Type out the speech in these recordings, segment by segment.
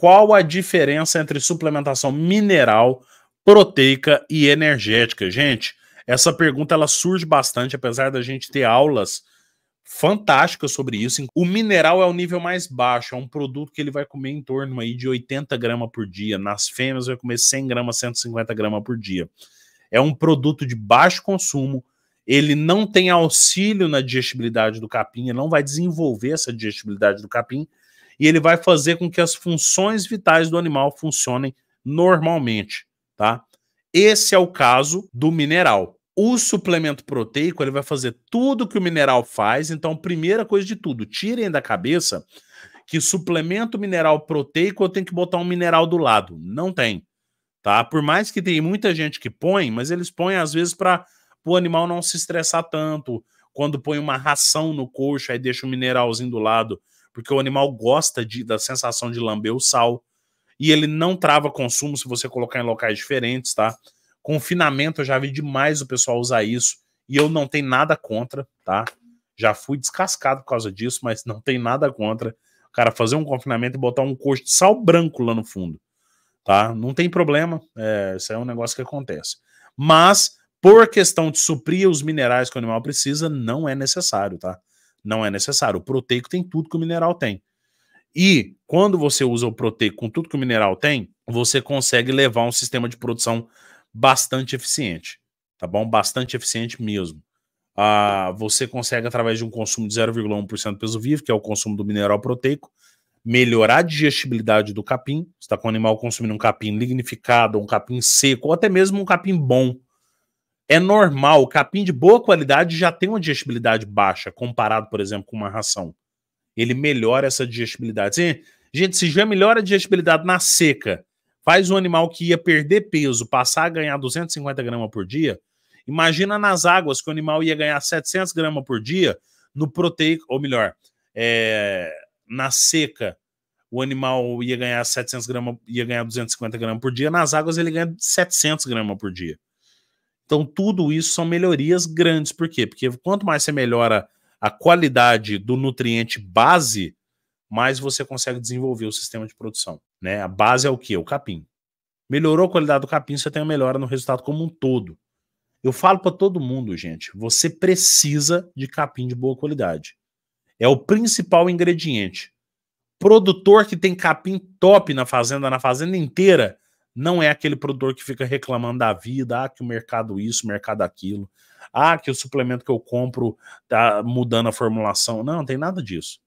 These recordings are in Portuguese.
qual a diferença entre suplementação mineral, proteica e energética? Gente, essa pergunta ela surge bastante, apesar da gente ter aulas fantásticas sobre isso. O mineral é o nível mais baixo, é um produto que ele vai comer em torno aí de 80 gramas por dia. Nas fêmeas vai comer 100 gramas, 150 gramas por dia. É um produto de baixo consumo, ele não tem auxílio na digestibilidade do capim, ele não vai desenvolver essa digestibilidade do capim, e ele vai fazer com que as funções vitais do animal funcionem normalmente, tá? Esse é o caso do mineral. O suplemento proteico, ele vai fazer tudo que o mineral faz, então primeira coisa de tudo, tirem da cabeça que suplemento mineral proteico eu tenho que botar um mineral do lado. Não tem, tá? Por mais que tenha muita gente que põe, mas eles põem às vezes para o animal não se estressar tanto, quando põe uma ração no coxo, aí deixa o um mineralzinho do lado porque o animal gosta de, da sensação de lamber o sal. E ele não trava consumo se você colocar em locais diferentes, tá? Confinamento, eu já vi demais o pessoal usar isso. E eu não tenho nada contra, tá? Já fui descascado por causa disso, mas não tem nada contra. O cara fazer um confinamento e botar um coxo de sal branco lá no fundo, tá? Não tem problema. É, isso é um negócio que acontece. Mas, por questão de suprir os minerais que o animal precisa, não é necessário, tá? Não é necessário. O proteico tem tudo que o mineral tem. E quando você usa o proteico com tudo que o mineral tem, você consegue levar um sistema de produção bastante eficiente, tá bom? Bastante eficiente mesmo. Ah, você consegue, através de um consumo de 0,1% peso vivo, que é o consumo do mineral proteico, melhorar a digestibilidade do capim. Você está com o animal consumindo um capim lignificado, um capim seco, ou até mesmo um capim bom, é normal. O capim de boa qualidade já tem uma digestibilidade baixa, comparado, por exemplo, com uma ração. Ele melhora essa digestibilidade. Sim, gente, se já melhora a digestibilidade na seca, faz um animal que ia perder peso passar a ganhar 250 gramas por dia, imagina nas águas que o animal ia ganhar 700 gramas por dia no proteico, ou melhor, é, na seca, o animal ia ganhar 700 gramas, ia ganhar 250 gramas por dia, nas águas ele ganha 700 gramas por dia. Então, tudo isso são melhorias grandes. Por quê? Porque quanto mais você melhora a qualidade do nutriente base, mais você consegue desenvolver o sistema de produção. Né? A base é o que? O capim. Melhorou a qualidade do capim, você tem uma melhora no resultado como um todo. Eu falo para todo mundo, gente, você precisa de capim de boa qualidade. É o principal ingrediente. Produtor que tem capim top na fazenda, na fazenda inteira, não é aquele produtor que fica reclamando da vida, ah, que o mercado isso, o mercado aquilo, ah, que o suplemento que eu compro tá mudando a formulação. Não, não tem nada disso.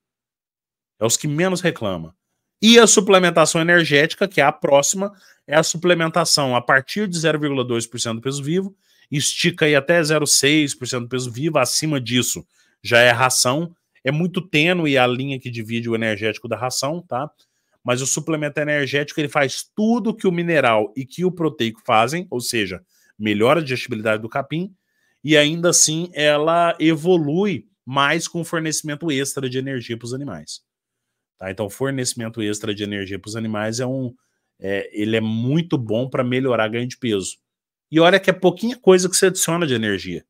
É os que menos reclamam. E a suplementação energética, que é a próxima, é a suplementação a partir de 0,2% do peso vivo, estica aí até 0,6% do peso vivo, acima disso já é ração. É muito tênue a linha que divide o energético da ração, tá? mas o suplemento energético ele faz tudo que o mineral e que o proteico fazem, ou seja, melhora a digestibilidade do capim e ainda assim ela evolui mais com fornecimento extra de energia para os animais. Tá? Então, fornecimento extra de energia para os animais é um, é, ele é muito bom para melhorar ganho de peso. E olha que é pouquinha coisa que você adiciona de energia.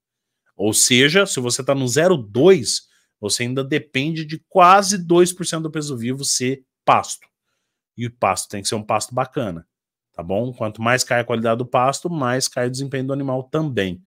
Ou seja, se você está no 0,2, você ainda depende de quase 2% do peso vivo ser pasto. E o pasto tem que ser um pasto bacana, tá bom? Quanto mais cai a qualidade do pasto, mais cai o desempenho do animal também.